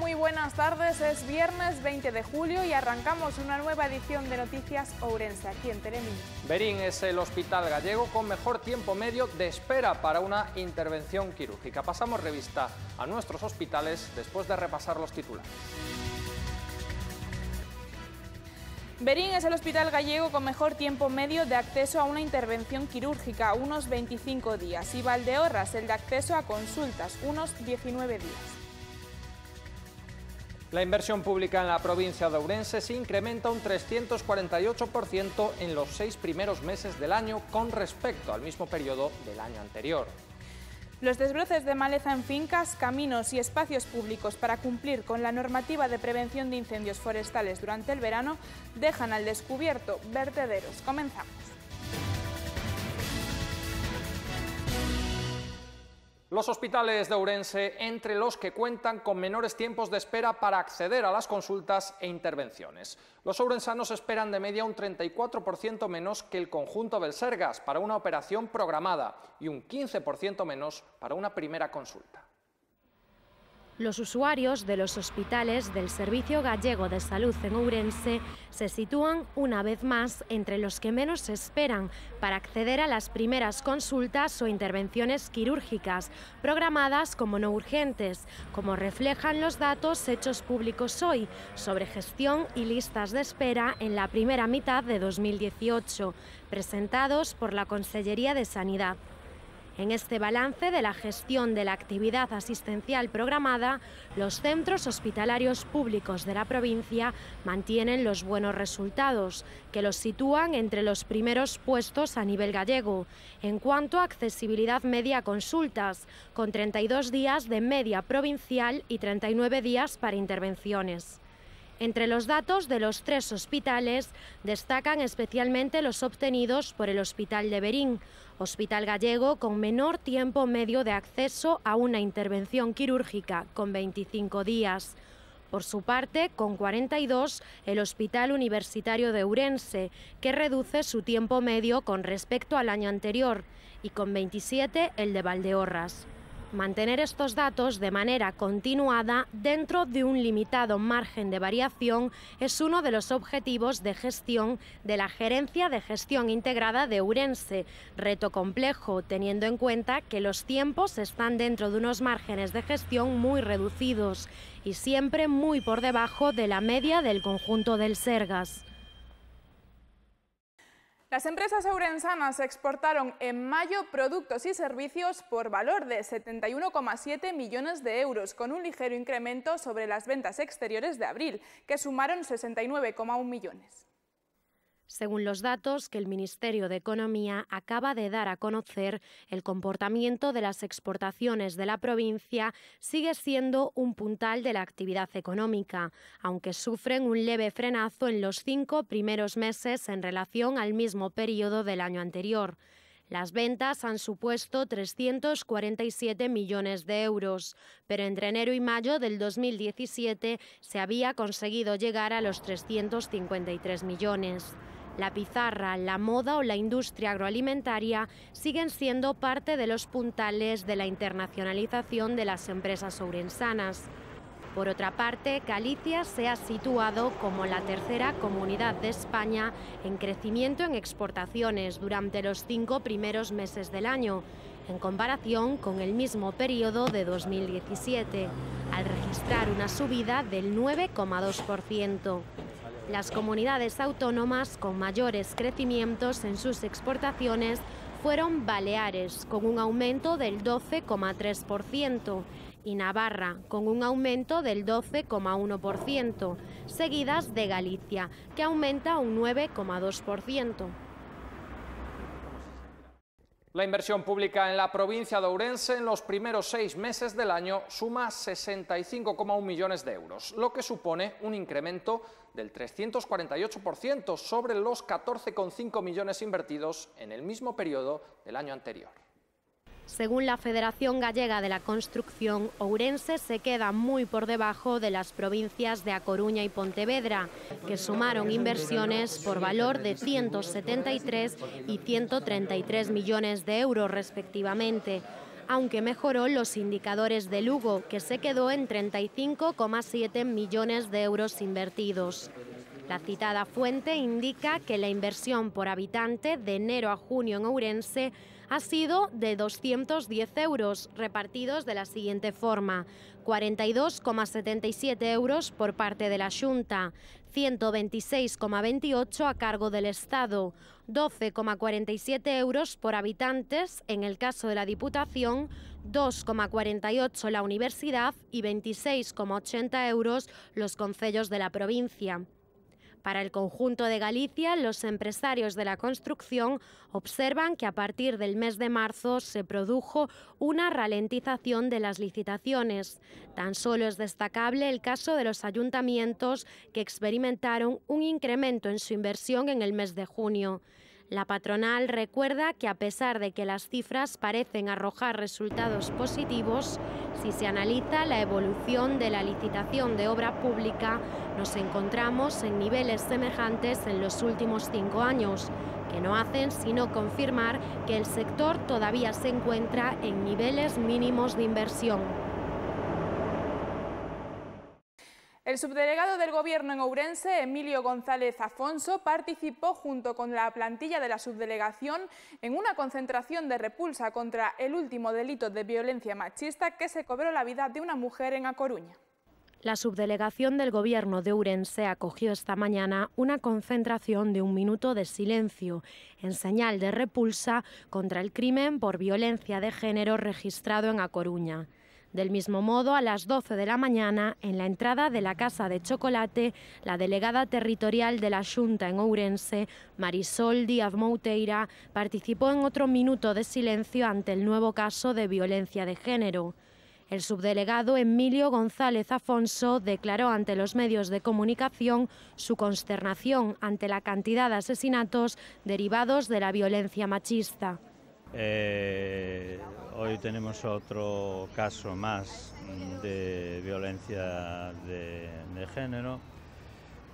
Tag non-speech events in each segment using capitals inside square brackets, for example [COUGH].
Muy buenas tardes. Es viernes 20 de julio y arrancamos una nueva edición de Noticias Ourense aquí en Teremín Berín es el hospital gallego con mejor tiempo medio de espera para una intervención quirúrgica. Pasamos revista a nuestros hospitales después de repasar los titulares. Berín es el hospital gallego con mejor tiempo medio de acceso a una intervención quirúrgica, unos 25 días, y Valdeorras el de acceso a consultas, unos 19 días. La inversión pública en la provincia de Ourense se incrementa un 348% en los seis primeros meses del año con respecto al mismo periodo del año anterior. Los desbroces de maleza en fincas, caminos y espacios públicos para cumplir con la normativa de prevención de incendios forestales durante el verano dejan al descubierto vertederos. Comenzamos. Los hospitales de Ourense, entre los que cuentan con menores tiempos de espera para acceder a las consultas e intervenciones. Los ourensanos esperan de media un 34% menos que el conjunto del Sergas para una operación programada y un 15% menos para una primera consulta. Los usuarios de los hospitales del Servicio Gallego de Salud en Ourense se sitúan una vez más entre los que menos esperan para acceder a las primeras consultas o intervenciones quirúrgicas, programadas como no urgentes, como reflejan los datos hechos públicos hoy sobre gestión y listas de espera en la primera mitad de 2018, presentados por la Consellería de Sanidad. En este balance de la gestión de la actividad asistencial programada, los centros hospitalarios públicos de la provincia mantienen los buenos resultados, que los sitúan entre los primeros puestos a nivel gallego. En cuanto a accesibilidad media a consultas, con 32 días de media provincial y 39 días para intervenciones. Entre los datos de los tres hospitales destacan especialmente los obtenidos por el Hospital de Berín, Hospital gallego con menor tiempo medio de acceso a una intervención quirúrgica, con 25 días. Por su parte, con 42, el Hospital Universitario de Urense, que reduce su tiempo medio con respecto al año anterior, y con 27, el de Valdeorras mantener estos datos de manera continuada dentro de un limitado margen de variación es uno de los objetivos de gestión de la Gerencia de Gestión Integrada de Urense, reto complejo teniendo en cuenta que los tiempos están dentro de unos márgenes de gestión muy reducidos y siempre muy por debajo de la media del conjunto del Sergas. Las empresas eurensanas exportaron en mayo productos y servicios por valor de 71,7 millones de euros, con un ligero incremento sobre las ventas exteriores de abril, que sumaron 69,1 millones según los datos que el Ministerio de Economía acaba de dar a conocer, el comportamiento de las exportaciones de la provincia sigue siendo un puntal de la actividad económica, aunque sufren un leve frenazo en los cinco primeros meses en relación al mismo periodo del año anterior. Las ventas han supuesto 347 millones de euros, pero entre enero y mayo del 2017 se había conseguido llegar a los 353 millones. La pizarra, la moda o la industria agroalimentaria siguen siendo parte de los puntales de la internacionalización de las empresas ourensanas. Por otra parte, Galicia se ha situado como la tercera comunidad de España en crecimiento en exportaciones durante los cinco primeros meses del año, en comparación con el mismo periodo de 2017, al registrar una subida del 9,2%. Las comunidades autónomas con mayores crecimientos en sus exportaciones fueron Baleares, con un aumento del 12,3%, y Navarra, con un aumento del 12,1%, seguidas de Galicia, que aumenta un 9,2%. La inversión pública en la provincia de Ourense en los primeros seis meses del año suma 65,1 millones de euros, lo que supone un incremento del 348% sobre los 14,5 millones invertidos en el mismo periodo del año anterior. Según la Federación Gallega de la Construcción, Ourense se queda muy por debajo de las provincias de A Coruña y Pontevedra, que sumaron inversiones por valor de 173 y 133 millones de euros respectivamente aunque mejoró los indicadores de Lugo, que se quedó en 35,7 millones de euros invertidos. La citada fuente indica que la inversión por habitante de enero a junio en Ourense ha sido de 210 euros, repartidos de la siguiente forma, 42,77 euros por parte de la Junta, 126,28 a cargo del Estado, 12,47 euros por habitantes en el caso de la Diputación, 2,48 la Universidad y 26,80 euros los concellos de la provincia. Para el conjunto de Galicia, los empresarios de la construcción observan que a partir del mes de marzo se produjo una ralentización de las licitaciones. Tan solo es destacable el caso de los ayuntamientos que experimentaron un incremento en su inversión en el mes de junio. La patronal recuerda que a pesar de que las cifras parecen arrojar resultados positivos, si se analiza la evolución de la licitación de obra pública, nos encontramos en niveles semejantes en los últimos cinco años, que no hacen sino confirmar que el sector todavía se encuentra en niveles mínimos de inversión. El subdelegado del Gobierno en Ourense, Emilio González Afonso, participó junto con la plantilla de la subdelegación en una concentración de repulsa contra el último delito de violencia machista que se cobró la vida de una mujer en A Coruña. La subdelegación del Gobierno de Ourense acogió esta mañana una concentración de un minuto de silencio en señal de repulsa contra el crimen por violencia de género registrado en A Coruña. Del mismo modo, a las 12 de la mañana, en la entrada de la Casa de Chocolate, la delegada territorial de la Junta en Ourense, Marisol Díaz Mouteira, participó en otro minuto de silencio ante el nuevo caso de violencia de género. El subdelegado Emilio González Afonso declaró ante los medios de comunicación su consternación ante la cantidad de asesinatos derivados de la violencia machista. Eh, hoy tenemos otro caso más de violencia de, género,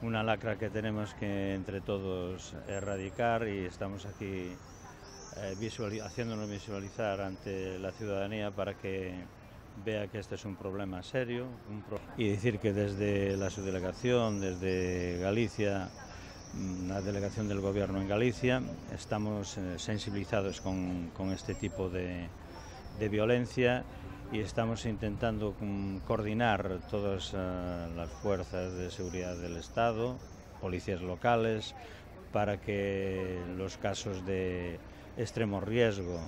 una lacra que tenemos que entre todos erradicar y estamos aquí eh, haciéndonos visualizar ante la ciudadanía para que vea que este es un problema serio y decir que desde la subdelegación, desde Galicia, la delegación del Gobierno en Galicia. Estamos eh, sensibilizados con, este tipo de, violencia y estamos intentando coordinar todas eh, las fuerzas de seguridad del Estado, policías locales, para que los casos de extremo riesgo,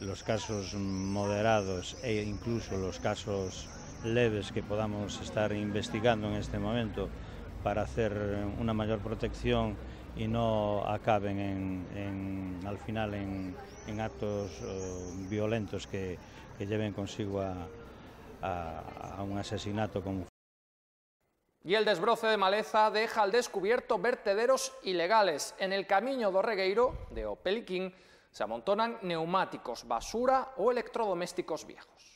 los casos moderados e incluso los casos leves que podamos estar investigando en este momento, para hacer eh, una mayor protección y no acaben en, en, al final en, en actos eh, violentos que, que, lleven consigo a, a, a un asesinato como y el desbroce de maleza deja al descubierto vertederos ilegales. En el Camiño do Regueiro, de Opeliquín, se amontonan neumáticos, basura o electrodomésticos viejos.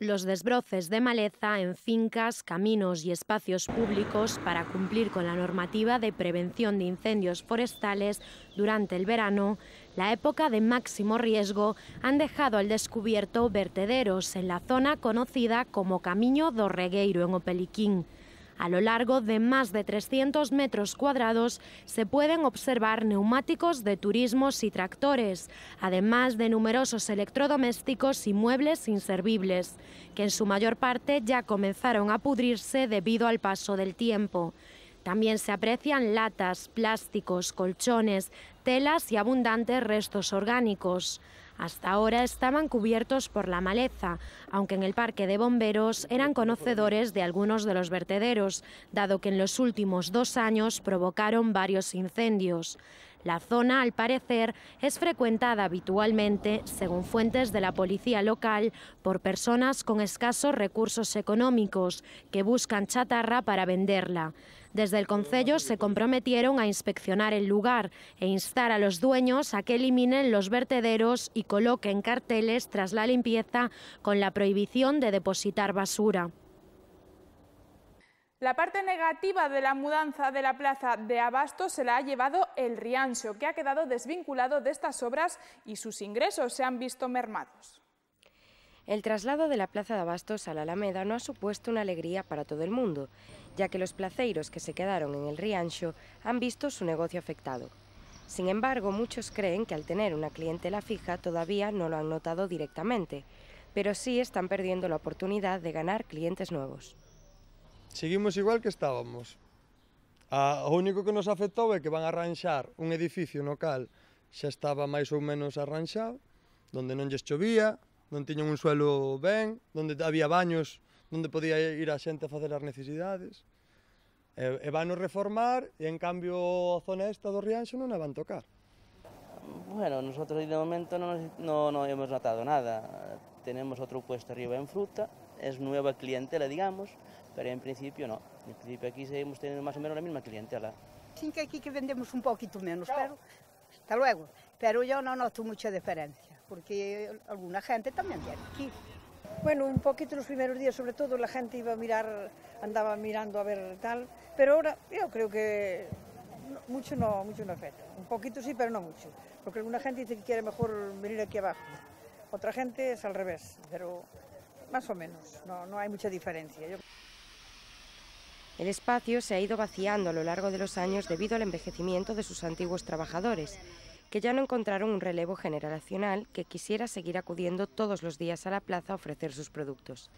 Los desbroces de maleza en fincas, caminos y espacios públicos para cumplir con la normativa de prevención de incendios forestales durante el verano, la época de máximo riesgo, han dejado al descubierto vertederos en la zona conocida como Camino do en Opeliquín. A lo largo de más de 300 metros cuadrados se pueden observar neumáticos de turismos y tractores, además de numerosos electrodomésticos y muebles inservibles, que en su mayor parte ya comenzaron a pudrirse debido al paso del tiempo. También se aprecian latas, plásticos, colchones, telas y abundantes restos orgánicos. Hasta ahora estaban cubiertos por la maleza, aunque en el parque de bomberos eran conocedores de algunos de los vertederos, dado que en los últimos dos años provocaron varios incendios. La zona, al parecer, es frecuentada habitualmente, según fuentes de la policía local, por personas con escasos recursos económicos que buscan chatarra para venderla. Desde el Concello se comprometieron a inspeccionar el lugar e instar a los dueños a que eliminen los vertederos y coloquen carteles tras la limpieza con la prohibición de depositar basura. La parte negativa de la mudanza de la plaza de Abastos se la ha llevado el Riancho, que ha quedado desvinculado de estas obras y sus ingresos se han visto mermados. El traslado de la plaza de Abastos a la Alameda no ha supuesto una alegría para todo el mundo, ya que los placeiros que se quedaron en el Riancho han visto su negocio afectado. Sin embargo, muchos creen que al tener una clientela fija todavía no lo han notado directamente, pero sí están perdiendo la oportunidad de ganar clientes nuevos. seguimos igual que estábamos. A, o único que nos afectou é que van a arranxar un edificio no cal xa estaba máis ou menos arranxado, donde non lles chovía, non tiñan un suelo ben, donde había baños, donde podía ir a xente a facer as necesidades. E, e van reformar e en cambio a zona esta do Rianxo non a van tocar. Bueno, nosotros de momento non, no, no hemos notado nada. Tenemos outro puesto arriba en fruta, es nueva clientela, digamos, pero en principio no. En principio aquí seguimos teniendo más o menos la misma clientela. Sí que aquí que vendemos un poquito menos, pero hasta luego. Pero yo no noto mucha diferencia, porque alguna gente también viene aquí. Bueno, un poquito los primeros días, sobre todo la gente iba a mirar, andaba mirando a ver tal, pero ahora yo creo que mucho no, mucho no afecta. Un poquito sí, pero no mucho, porque alguna gente dice que quiere mejor venir aquí abajo, otra gente es al revés, pero más o menos, no, no hay mucha diferencia. El espacio se ha ido vaciando a lo largo de los años debido al envejecimiento de sus antiguos trabajadores, que ya no encontraron un relevo generacional que quisiera seguir acudiendo todos los días a la plaza a ofrecer sus productos.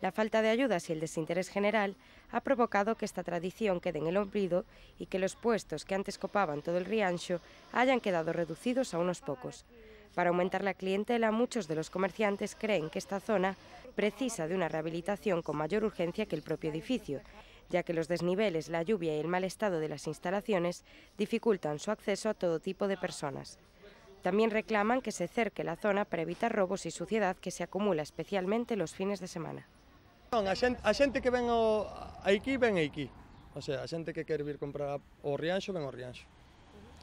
La falta de ayudas y el desinterés general ha provocado que esta tradición quede en el olvido y que los puestos que antes copaban todo el riancho hayan quedado reducidos a unos pocos. Para aumentar la clientela, muchos de los comerciantes creen que esta zona precisa de una rehabilitación con mayor urgencia que el propio edificio ya que los desniveles, la lluvia y el mal estado de las instalaciones dificultan su acceso a todo tipo de personas. También reclaman que se cerque la zona para evitar robos y suciedad que se acumula especialmente los fines de semana. a gente que ven aquí, ven aquí. O sea, a gente que quer vir comprar o Rianxo, ven ao Rianxo.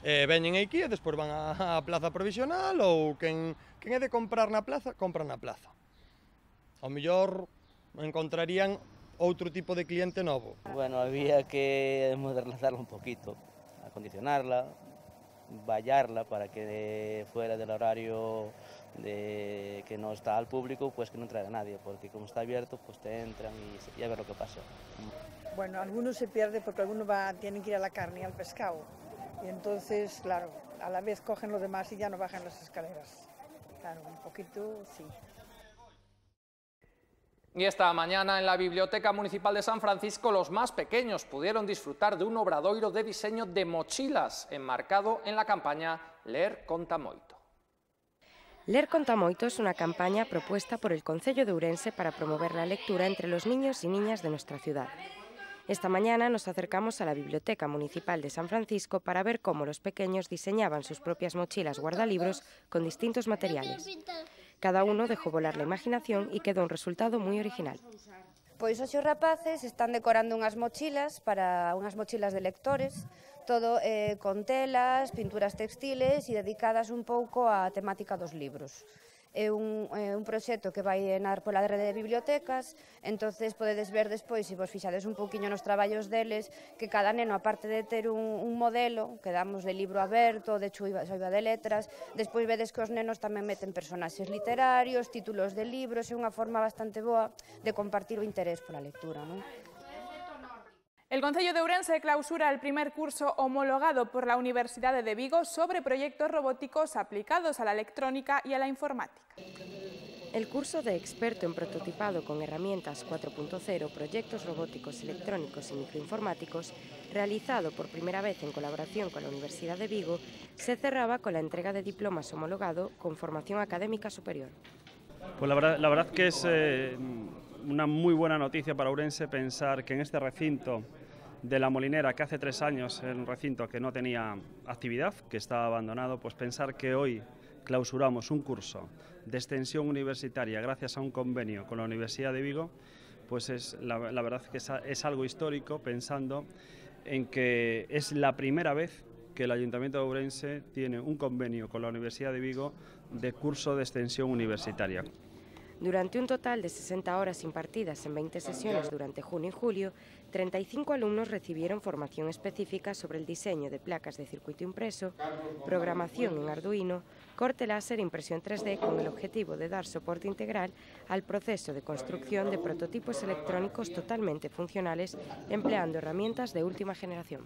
Ven veñen aquí y e después van a plaza provisional o quen, quen de comprar na plaza, compra na plaza. O mejor encontrarían otro tipo de cliente nuevo. Bueno, había que modernizarla un poquito, acondicionarla, vallarla para que fuera del horario de que no está al público, pues que no entrara nadie, porque como está abierto, pues te entran y ya ver lo que pasa. Bueno, algunos se pierden porque algunos tienen que ir a la carne y al pescado. Y entonces, claro, a la vez cogen los demás y ya no bajan las escaleras. Claro, un poquito sí. Y esta mañana en la Biblioteca Municipal de San Francisco los más pequeños pudieron disfrutar de un obradoiro de diseño de mochilas enmarcado en la campaña Leer conta moito. Leer conta es una campaña propuesta por el Concello de Urense para promover la lectura entre los niños y niñas de nuestra ciudad. Esta mañana nos acercamos a la Biblioteca Municipal de San Francisco para ver cómo los pequeños diseñaban sus propias mochilas guardalibros con distintos materiales. Cada uno dejó volar la imaginación e quedou un resultado moi original. Pois hoxe rapaces están decorando unhas mochilas para unhas mochilas de lectores, todo eh, con telas, pinturas textiles e dedicadas un pouco á temática dos libros é un, é un proxecto que vai enar pola rede de bibliotecas, entonces podedes ver despois, se vos fixades un poquinho nos traballos deles, que cada neno, aparte de ter un, un modelo, que damos de libro aberto, de chuiva, xoiva de letras, despois vedes que os nenos tamén meten personaxes literarios, títulos de libros, é unha forma bastante boa de compartir o interés pola lectura. Non? El Consejo de Urense clausura el primer curso homologado por la Universidad de Vigo sobre proyectos robóticos aplicados a la electrónica y a la informática. El curso de experto en prototipado con herramientas 4.0, proyectos robóticos, electrónicos y microinformáticos, realizado por primera vez en colaboración con la Universidad de Vigo, se cerraba con la entrega de diplomas homologado con formación académica superior. Pues la verdad, que es eh, una muy buena noticia para Urense pensar que en este recinto de la Molinera, que hace tres años en un recinto que no tenía actividad, que estaba abandonado, pues pensar que hoy clausuramos un curso de extensión universitaria gracias a un convenio con la Universidad de Vigo, pues es la, verdad que es, es algo histórico pensando en que es la primera vez que el Ayuntamiento de Ourense tiene un convenio con la Universidad de Vigo de curso de extensión universitaria. Durante un total de 60 horas impartidas en 20 sesiones durante junio y julio, 35 alumnos recibieron formación específica sobre el diseño de placas de circuito impreso, programación en Arduino, corte láser e impresión 3D con el objetivo de dar soporte integral al proceso de construcción de prototipos electrónicos totalmente funcionales empleando herramientas de última generación.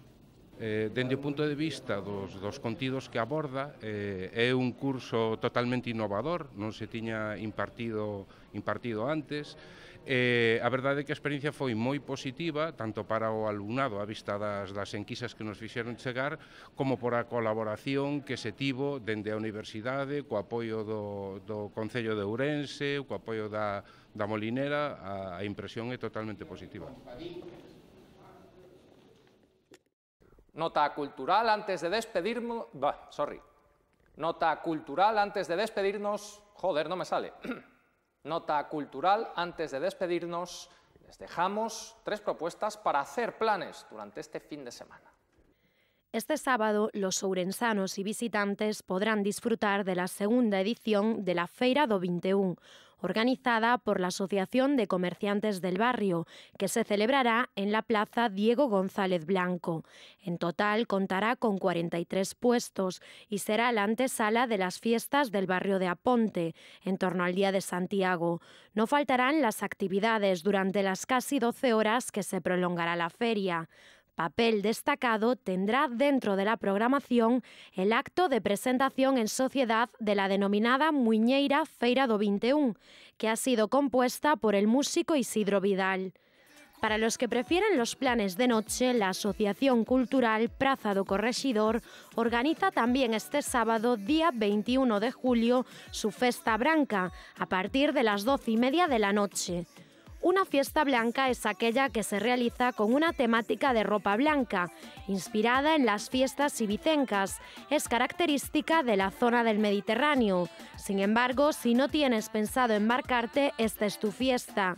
Eh, dende o punto de vista dos, dos contidos que aborda, eh, é un curso totalmente innovador, non se tiña impartido, impartido antes, eh, a verdade é que a experiencia foi moi positiva, tanto para o alumnado a vista das, das enquisas que nos fixeron chegar, como por a colaboración que se tivo dende a universidade, co apoio do, do Concello de Ourense, co apoio da, da Molinera, a, a impresión é totalmente positiva. Nota cultural antes de despedirnos... sorry. Nota cultural antes de despedirnos... Joder, no me sale. [CLEARS THROAT] Nota cultural antes de despedirnos... Les dejamos tres propuestas para hacer planes durante este fin de semana. Este sábado, los ourensanos y visitantes podrán disfrutar de la segunda edición de la Feira do 21, organizada por la Asociación de Comerciantes del Barrio, que se celebrará en la Plaza Diego González Blanco. En total contará con 43 puestos y será la antesala de las fiestas del barrio de Aponte, en torno al Día de Santiago. No faltarán las actividades durante las casi 12 horas que se prolongará la feria. Papel destacado tendrá dentro de la programación el acto de presentación en sociedad de la denominada Muñeira Feira do 21, que ha sido compuesta por el músico Isidro Vidal. Para los que prefieren los planes de noche, la Asociación Cultural Praza do Corregidor organiza también este sábado, día 21 de julio, su Festa Branca, a partir de las 12 y media de la noche. Una fiesta blanca es aquella que se realiza con una temática de ropa blanca, inspirada en las fiestas ibicencas. Es característica de la zona del Mediterráneo. Sin embargo, si no tienes pensado embarcarte, esta es tu fiesta.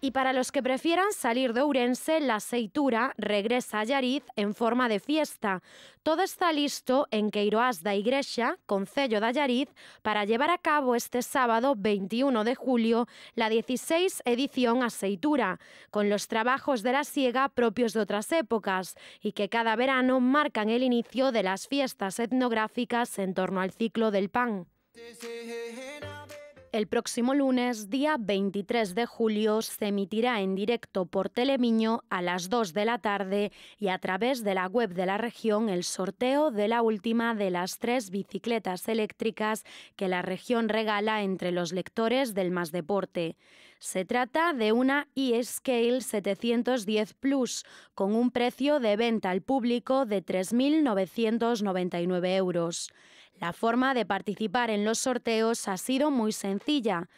Y para los que prefieran salir de Urense, la aceitura regresa a Yariz en forma de fiesta. Todo está listo en Queiroás da Igrexa, Concello de Yariz, para llevar a cabo este sábado 21 de julio la 16 edición aceitura, con los trabajos de la siega propios de otras épocas y que cada verano marcan el inicio de las fiestas etnográficas en torno al ciclo del pan. El próximo lunes, día 23 de julio, se emitirá en directo por Telemiño a las 2 de la tarde y a través de la web de la región el sorteo de la última de las tres bicicletas eléctricas que la región regala entre los lectores del Más Deporte. Se trata de una eScale 710 Plus con un precio de venta al público de 3.999 euros. La forma de participar en los sorteos ha sido muy sencilla.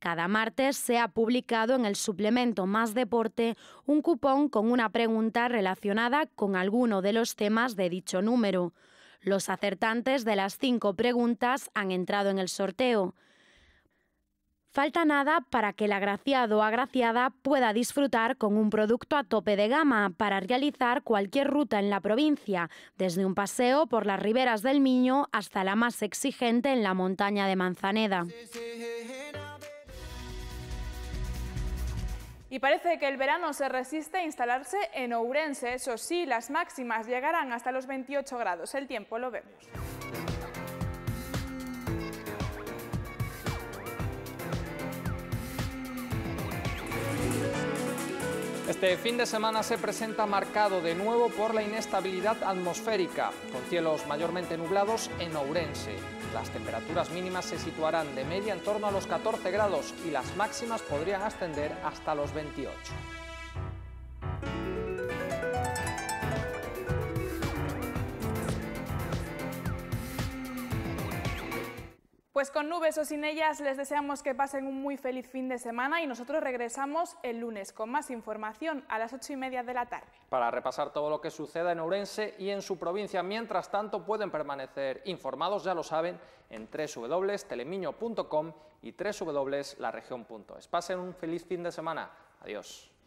Cada martes se ha publicado en el suplemento Más Deporte un cupón con una pregunta relacionada con alguno de los temas de dicho número. Los acertantes de las cinco preguntas han entrado en el sorteo. Falta nada para que el agraciado o agraciada pueda disfrutar con un producto a tope de gama para realizar cualquier ruta en la provincia, desde un paseo por las riberas del Miño hasta la más exigente en la montaña de Manzaneda. Y parece que el verano se resiste a instalarse en Ourense, eso sí, las máximas llegarán hasta los 28 grados, el tiempo lo vemos. Este fin de semana se presenta marcado de nuevo por la inestabilidad atmosférica, con cielos mayormente nublados en Ourense. Las temperaturas mínimas se situarán de media en torno a los 14 grados y las máximas podrían ascender hasta los 28. Pues con nubes o sin ellas les deseamos que pasen un muy feliz fin de semana y nosotros regresamos el lunes con más información a las ocho y media de la tarde. Para repasar todo lo que suceda en Ourense y en su provincia, mientras tanto pueden permanecer informados, ya lo saben, en www.telemiño.com y www.laregion.es. Pasen un feliz fin de semana. Adiós.